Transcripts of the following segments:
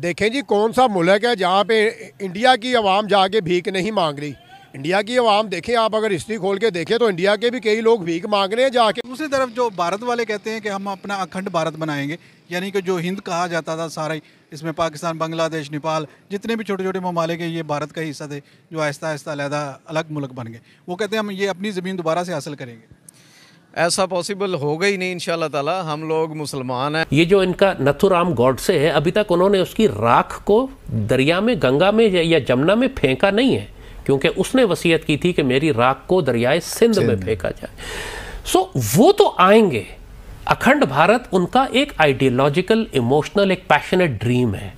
देखें जी कौन सा मुल्क है जहाँ पे इंडिया की आवाम जाके भीख नहीं मांग रही इंडिया की आवाम देखें आप अगर हिस्ट्री खोल के देखें तो इंडिया के भी कई लोग भीख मांग रहे हैं जाके दूसरी तरफ जो भारत वाले कहते हैं कि हम अपना अखंड भारत बनाएंगे यानी कि जो हिंद कहा जाता था सारा ही इसमें पाकिस्तान बांग्लादेश नेपाल जितने भी छोटे छोटे ममालिक हैं ये भारत का हिस्सा थे जो आहिस्ता आहिस्ता अलग मुल्क बन गए वो कहते हैं हम ये अपनी ज़मीन दोबारा से हासिल करेंगे ऐसा पॉसिबल होगा ही नहीं इंशाल्लाह ताला हम लोग मुसलमान हैं ये जो इनका नथुराम गौडसे है अभी तक उन्होंने उसकी राख को दरिया में गंगा में या जमुना में फेंका नहीं है क्योंकि उसने वसीयत की थी कि मेरी राख को दरियाए सिंध में फेंका जाए सो वो तो आएंगे अखंड भारत उनका एक आइडियोलॉजिकल इमोशनल एक पैशनेट ड्रीम है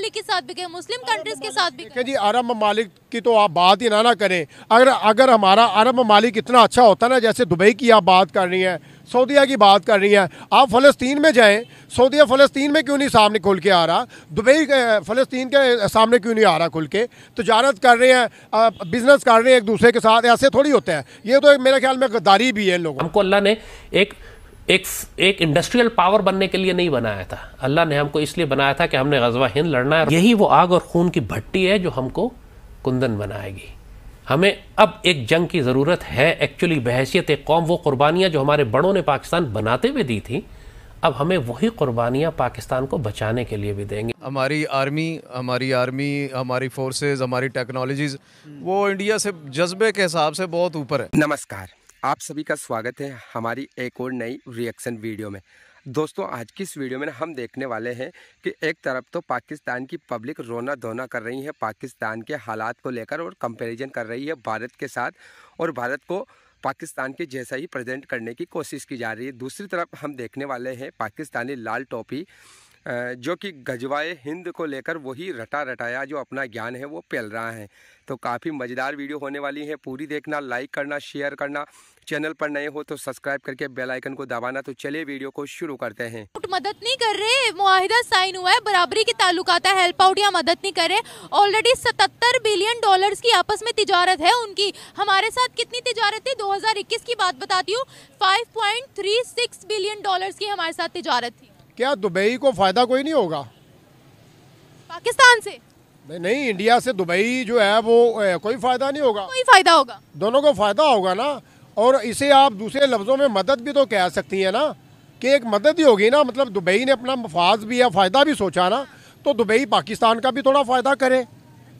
ममालिक के साथ भी गए मुस्लिम कंट्रीज के साथ भी गए जी अरब ममालिक की तो आप बात ही ना ना करें अगर अगर हमारा अरब ममालिक इतना अच्छा होता ना जैसे दुबई की आप बात कर रही हैं सऊदीया की बात कर रही है आप फ़लस्तीन में जाएँ सऊदीया फ़लस्तीन में क्यों नहीं सामने खुल के आ रहा दुबई फ़लस्तीन के सामने क्यों नहीं आ रहा खुल के तजारत कर रहे हैं बिज़नेस कर रहे हैं एक दूसरे के साथ ऐसे थोड़ी होते हैं ये तो मेरे ख्याल में गद्दारी भी है इन लोगों हमको अल्लाह ने एक एक एक इंडस्ट्रियल पावर बनने के लिए नहीं बनाया था अल्लाह ने हमको इसलिए बनाया था कि हमने गजवा हिंद लड़ना है यही वो आग और खून की भट्टी है जो हमको कुंदन बनाएगी हमें अब एक जंग की ज़रूरत है एक्चुअली बहसीत एक कौम वो कुर्बानियाँ जो हमारे बड़ों ने पाकिस्तान बनाते हुए दी थी अब हमें वही कुर्बानियाँ पाकिस्तान को बचाने के लिए भी देंगे हमारी आर्मी हमारी आर्मी हमारी फोर्सेज हमारी टेक्नोलॉजीज़ वो इंडिया से जज्बे के हिसाब से बहुत ऊपर है नमस्कार आप सभी का स्वागत है हमारी एक और नई रिएक्शन वीडियो में दोस्तों आज की इस वीडियो में हम देखने वाले हैं कि एक तरफ तो पाकिस्तान की पब्लिक रोना धोना कर रही है पाकिस्तान के हालात को लेकर और कंपैरिजन कर रही है भारत के साथ और भारत को पाकिस्तान के जैसा ही प्रेजेंट करने की कोशिश की जा रही है दूसरी तरफ हम देखने वाले हैं पाकिस्तानी लाल टोपी जो कि गजवाए हिंद को लेकर वही रटा रटाया जो अपना ज्ञान है वो फैल रहा है तो काफ़ी मज़ेदार वीडियो होने वाली है पूरी देखना लाइक करना शेयर करना चैनल पर नए हो तो सब्सक्राइब करके बेल आइकन को दबाना तो चलिए वीडियो को शुरू करते हैं मदद नहीं कर रहे मुआहिदा साइन हुआ है बराबरी के ताल्लुकात है हेल्प आउट या मदद नहीं कर रहे ऑलरेडी सतर बिलियन डॉलर की आपस में तिजारत है उनकी हमारे साथ कितनी तिजारत थी दो की बात बताती हूँ फाइव बिलियन डॉलर की हमारे साथ तिजारत थी क्या दुबई को फ़ायदा कोई नहीं होगा पाकिस्तान से नहीं इंडिया से दुबई जो है वो ए, कोई फ़ायदा नहीं होगा कोई फ़ायदा होगा दोनों को फ़ायदा होगा ना और इसे आप दूसरे लफ्ज़ों में मदद भी तो कह सकती है ना कि एक मदद ही होगी ना मतलब दुबई ने अपना मफाज भी या फ़ायदा भी सोचा ना तो दुबई पाकिस्तान का भी थोड़ा फ़ायदा करे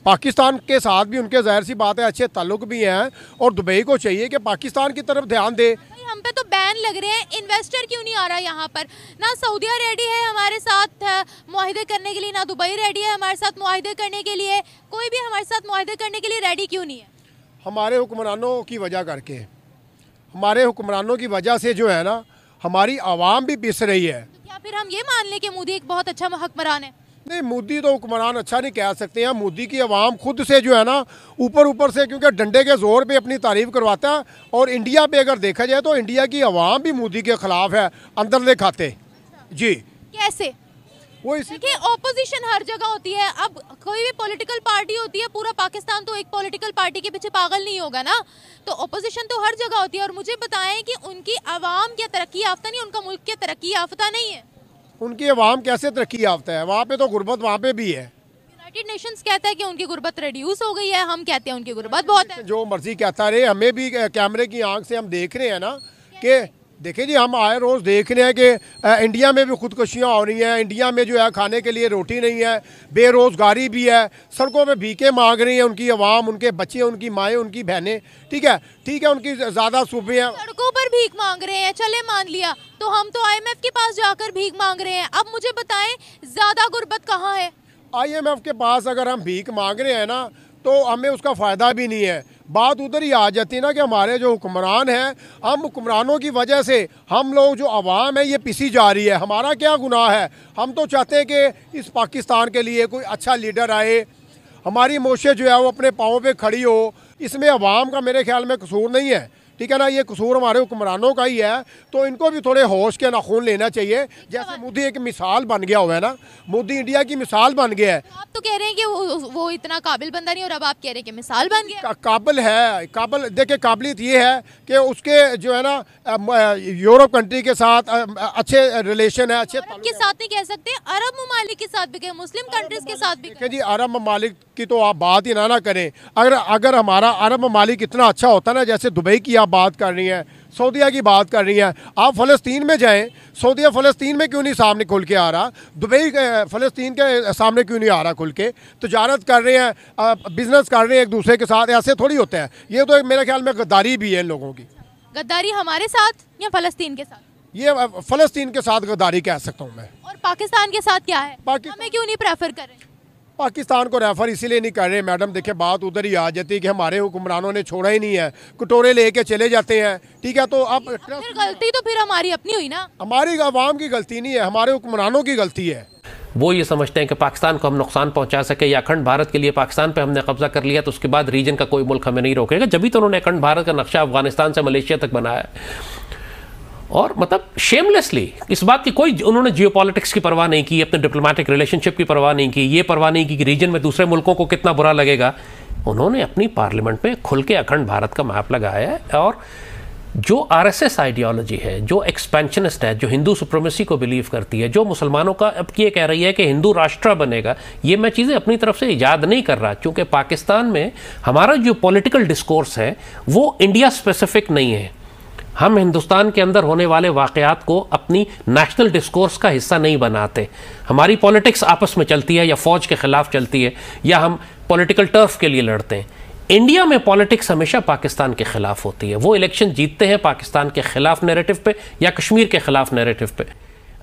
पाकिस्तान के साथ भी उनके ज़ाहिर सी बात है अच्छे ताल्लुक भी हैं और दुबई को चाहिए कि पाकिस्तान की तरफ ध्यान दे हम पे तो बैन लग रहे हैं इन्वेस्टर क्यों नहीं आ रहा यहाँ पर ना सऊदिया रेडी है हमारे साथ माहे करने के लिए ना दुबई रेडी है हमारे साथ माहे करने के लिए कोई भी हमारे साथ माहे करने के लिए रेडी क्यों नहीं है हमारे हुक्मरानों की वजह करके हमारे हुक्मरानों की वजह से जो है ना हमारी आवाम भी पिस रही है तो क्या फिर हम ये मान लें कि मोदी एक बहुत अच्छा हुक्मरान है नहीं मोदी तो हुक्मरान अच्छा नहीं कह सकते हैं मोदी की आवाम खुद से जो है ना ऊपर ऊपर से क्योंकि डंडे के जोर पे अपनी तारीफ करवाता है और इंडिया पे अगर देखा जाए तो इंडिया की आवाम भी मोदी के खिलाफ है अंदर खाते जी कैसे वो इसलिए ओपोजिशन हर जगह होती है अब कोई भी पॉलिटिकल पार्टी होती है पूरा पाकिस्तान तो एक पॉलिटिकल पार्टी के पीछे पागल नहीं होगा ना तो ओपोजिशन तो हर जगह होती है और मुझे बताएं कि उनकी आवाम क्या तरक्की याफ्ता नहीं उनका मुल्क क्या तरक्की याफ्ता नहीं है उनकी आवाम कैसे तरक्की याफ्ता है वहाँ पे तो गुर्बत वहाँ पे भी है यूनाइटेड नेशंस कहता है कि उनकी गुर्बत रिड्यूस हो गई है हम कहते हैं उनकी गुर्बत बहुत है जो मर्जी कहता रहे हमें भी कैमरे की आंख से हम देख रहे हैं ना कि देखिए जी हम आए रोज़ देख रहे हैं कि इंडिया में भी खुदकशियाँ हो रही हैं इंडिया में जो है खाने के लिए रोटी नहीं है बेरोज़गारी भी है सड़कों पर भीखे मांग रही हैं उनकी आवाम उनके बच्चे उनकी माएँ उनकी बहनें ठीक है ठीक है उनकी ज़्यादा सूबे हैं सड़कों पर भीख मांग रहे हैं चले मान लिया तो हम तो आई के पास जाकर भीख मांग रहे हैं अब मुझे बताएँ ज़्यादा गुर्बत कहाँ है आई के पास अगर हम भीख मांग रहे हैं ना तो हमें उसका फ़ायदा भी नहीं है बात उधर ही आ जाती है ना कि हमारे जो हुक्मरान हैं हम हुक्मरानों की वजह से हम लोग जो आवाम है ये पिसी जा रही है हमारा क्या गुनाह है हम तो चाहते हैं कि इस पाकिस्तान के लिए कोई अच्छा लीडर आए हमारी मोशे जो है वो अपने पाँव पे खड़ी हो इसमें आवाम का मेरे ख्याल में कसूर नहीं है ठीक है ना ये कसूर हमारे हुक्मरानों का ही है तो इनको भी थोड़े होश के नाखून लेना चाहिए जैसे मोदी एक मिसाल बन गया हुआ है ना मोदी इंडिया की मिसाल बन गया है आप तो कह रहे हैं कि वो, वो इतना काबिल बंदा नहीं और अब आप कह रहे हैं कि मिसाल बन गया का, काबिल है काबिल देखिए काबिलियत ये है कि उसके जो है ना यूरोप कंट्री के साथ अच्छे रिलेशन है अच्छे के साथ नहीं कह सकते अरब ममालिक के साथ भी मुस्लिम कंट्रीज के साथ भी जी अरब ममालिक की तो आप बात ही ना ना करें अगर अगर हमारा अरब ममालिक इतना अच्छा होता ना जैसे दुबई की आप बात कर रही हैं सऊदीया की बात कर रही हैं आप फ़लस्तीन में जाएं सऊदीया फ़लस्तीन में क्यों नहीं सामने खुल के आ रहा दुबई फ़लस्तीन के सामने क्यों नहीं आ रहा खुल के तजारत कर रहे हैं बिज़नेस कर रहे हैं एक दूसरे के साथ ऐसे थोड़ी होते हैं ये तो मेरे ख्याल में गद्दारी भी है इन लोगों की गद्दारी हमारे साथ या फ़लस्तीन के साथ ये फ़लस्तीन के साथ गद्दारी कह सकता हूँ मैं और पाकिस्तान के साथ क्या है हमें क्यों नहीं प्रेफर करें पाकिस्तान को रेफर इसीलिए नहीं कर रहे मैडम देखिए बात उधर ही आ जाती है कि हमारे हुक्मरानों ने छोड़ा ही नहीं है कटोरे लेके चले जाते हैं ठीक है तो आप तो गलती तो फिर हमारी अपनी हुई ना हमारी आवाम की गलती नहीं है हमारे हुक्मरानों की गलती है वो ये समझते हैं कि पाकिस्तान को हम नुकसान पहुंचा सके या अखंड भारत के लिए पाकिस्तान पे हमने कब्जा कर लिया तो उसके बाद रीजन का कोई मुल्क हमें नहीं रोकेगा जब भी तो उन्होंने अखंड भारत का नक्शा अफगानिस्तान से मलेशिया तक बनाया है और मतलब शेमलेसली इस बात की कोई उन्होंने जियो की परवाह नहीं की अपने डिप्लोमेटिक रिलेशनशिप की परवाह नहीं की ये परवाह नहीं की कि रीजन में दूसरे मुल्कों को कितना बुरा लगेगा उन्होंने अपनी पार्लियामेंट में खुल के अखंड भारत का मैप लगाया है और जो आरएसएस आइडियोलॉजी है जो एक्सपेंशनिस्ट है जो हिंदू सुप्रीमेसी को बिलीव करती है जो मुसलमानों का अब ये कह रही है कि हिंदू राष्ट्र बनेगा ये मैं चीज़ें अपनी तरफ से ईजाद नहीं कर रहा क्योंकि पाकिस्तान में हमारा जो पॉलिटिकल डिस्कोर्स है वो इंडिया स्पेसिफिक नहीं है हम हिंदुस्तान के अंदर होने वाले वाकयात को अपनी नेशनल डिस्कोर्स का हिस्सा नहीं बनाते हमारी पॉलिटिक्स आपस में चलती है या फौज के खिलाफ चलती है या हम पॉलिटिकल टर्फ के लिए लड़ते हैं इंडिया में पॉलिटिक्स हमेशा पाकिस्तान के खिलाफ होती है वो इलेक्शन जीतते हैं पाकिस्तान के खिलाफ नेरेटिव पे या कश्मीर के खिलाफ नेरेटिव पे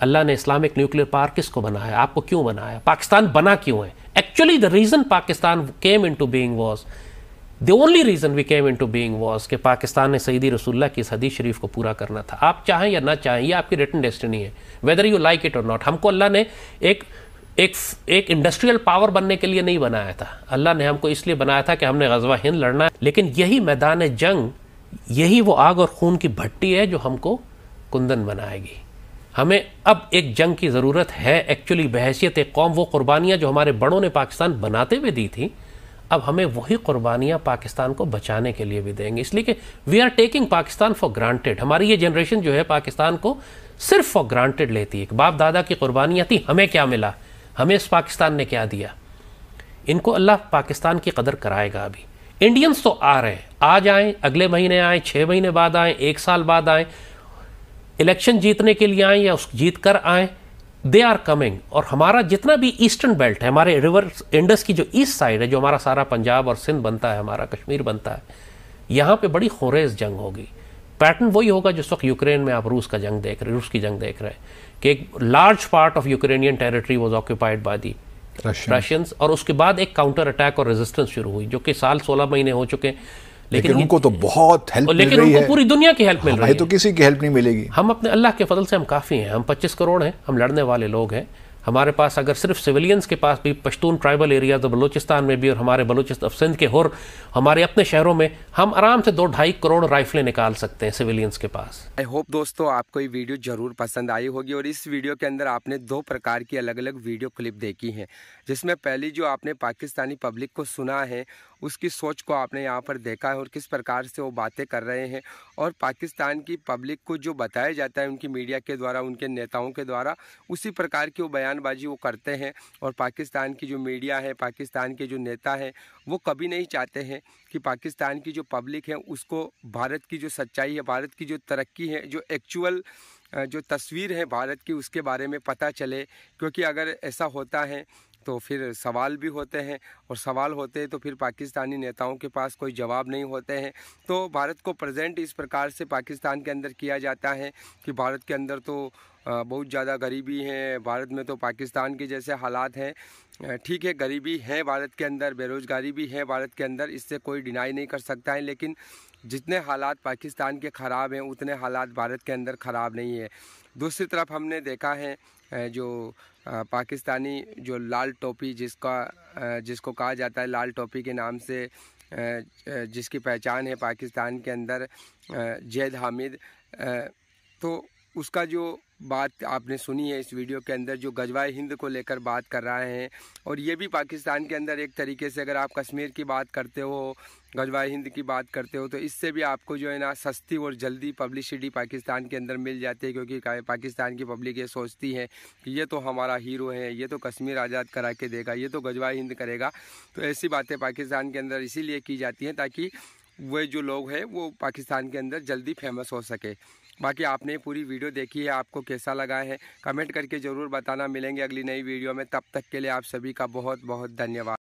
अल्लाह ने इस्लामिक न्यूक्लियर किस किसको बनाया आपको क्यों बनाया पाकिस्तान बना क्यों है actually the reason Pakistan came into being was the only reason we came into being was कि पाकिस्तान ने सईदी रसुल्ला की इस हदीस शरीफ को पूरा करना था आप चाहें या ना चाहें ये आपकी रिटर्न डेस्टिनी है वेदर यू लाइक इट और नॉट हमको अल्लाह ने एक एक एक इंडस्ट्रियल पावर बनने के लिए नहीं बनाया था अल्लाह ने हमको इसलिए बनाया था कि हमने गजवा हिंद लड़ना है लेकिन यही मैदान जंग यही वो आग और खून की भट्टी है जो हमको कुंदन बनाएगी हमें अब एक जंग की ज़रूरत है एक्चुअली बहसीत एक कौम वो कुर्बानियाँ जो हमारे बड़ों ने पाकिस्तान बनाते हुए दी थी अब हमें वही कुर्बानियां पाकिस्तान को बचाने के लिए भी देंगे इसलिए कि we are taking Pakistan for granted हमारी ये जनरेशन जो है पाकिस्तान को सिर्फ फॉर ग्रांटेड लेती है बाप दादा की कुर्बानियां थी हमें क्या मिला हमें इस पाकिस्तान ने क्या दिया इनको अल्लाह पाकिस्तान की कदर कराएगा अभी इंडियंस तो आ रहे हैं आज आए अगले महीने आए छः महीने बाद आए एक साल बाद आए इलेक्शन जीतने के लिए आए या उस जीत कर आएँ दे आर कमिंग और हमारा जितना भी ईस्टर्न बेल्ट है हमारे रिवर इंडस की जो ईस्ट साइड है जो हमारा सारा पंजाब और सिंध बनता है हमारा कश्मीर बनता है यहाँ पे बड़ी खुरेज जंग होगी पैटर्न वही होगा जिस वक्त यूक्रेन में आप रूस का जंग देख रहे रूस की जंग देख रहे हैं कि एक large part of Ukrainian territory was occupied by the Russians और उसके बाद एक काउंटर अटैक और रेजिस्टेंस शुरू हुई जो कि साल सोलह महीने हो चुके हैं लेकिन, उनको तो बहुत हेल्प मिल रही है। पूरी दुनिया की हेल्प मिल रही तो है तो किसी की हेल्प नहीं मिलेगी हम अपने अल्लाह के फजल से हम काफ़ी हैं हम 25 करोड़ हैं हम लड़ने वाले लोग हैं हमारे पास अगर सिर्फ सिविलियंस के पास भी पश्तून ट्राइबल एरिया तो बलूचिस्तान में भी और हमारे बलूचिस्तान सिंध के और हमारे अपने शहरों में हम आराम से दो ढाई करोड़ राइफलें निकाल सकते हैं सिविलियंस के पास आई होप दोस्तों आपको ये वीडियो जरूर पसंद आई होगी और इस वीडियो के अंदर आपने दो प्रकार की अलग अलग वीडियो क्लिप देखी हैं जिसमें पहली जो आपने पाकिस्तानी पब्लिक को सुना है उसकी सोच को आपने यहाँ पर देखा है और किस प्रकार से वो बातें कर रहे हैं और पाकिस्तान की पब्लिक को जो बताया जाता है उनकी मीडिया के द्वारा उनके नेताओं के द्वारा उसी प्रकार की वो बयानबाजी वो करते हैं और पाकिस्तान की जो मीडिया है पाकिस्तान के जो नेता हैं वो कभी नहीं चाहते हैं कि पाकिस्तान की जो पब्लिक है उसको भारत की जो सच्चाई है भारत की जो तरक्की है जो एक्चुअल जो तस्वीर है भारत की उसके बारे में पता चले क्योंकि अगर ऐसा होता है तो फिर सवाल भी होते हैं और सवाल होते हैं तो फिर पाकिस्तानी नेताओं के पास कोई जवाब नहीं होते हैं तो भारत को प्रेजेंट इस प्रकार से पाकिस्तान के अंदर किया जाता है कि भारत के अंदर तो बहुत ज़्यादा गरीबी है भारत में तो पाकिस्तान के जैसे हालात हैं ठीक है गरीबी है भारत के अंदर बेरोज़गारी भी है भारत के अंदर इससे कोई डिनाई नहीं कर सकता है लेकिन जितने हालात पाकिस्तान के ख़राब हैं उतने हालात भारत के अंदर ख़राब नहीं है दूसरी तरफ हमने देखा है जो पाकिस्तानी जो लाल टोपी जिसका जिसको कहा जाता है लाल टोपी के नाम से जिसकी पहचान है पाकिस्तान के अंदर जैद हामिद तो उसका जो बात आपने सुनी है इस वीडियो के अंदर जो गजवाए हिंद को लेकर बात कर रहे हैं और ये भी पाकिस्तान के अंदर एक तरीके से अगर आप कश्मीर की बात करते हो गजवाए हिंद की बात करते हो तो इससे भी आपको जो है ना सस्ती और जल्दी पब्लिसिटी पाकिस्तान के अंदर मिल जाती है क्योंकि पाकिस्तान की पब्लिक ये सोचती है कि ये तो हमारा हीरो है ये तो कश्मीर आज़ाद करा के देगा ये तो गजवाए हिंद करेगा तो ऐसी बातें पाकिस्तान के अंदर इसीलिए की जाती हैं ताकि वह जो लोग हैं वो पाकिस्तान के अंदर जल्दी फेमस हो सके बाकी आपने पूरी वीडियो देखी है आपको कैसा लगा है कमेंट करके ज़रूर बताना मिलेंगे अगली नई वीडियो में तब तक के लिए आप सभी का बहुत बहुत धन्यवाद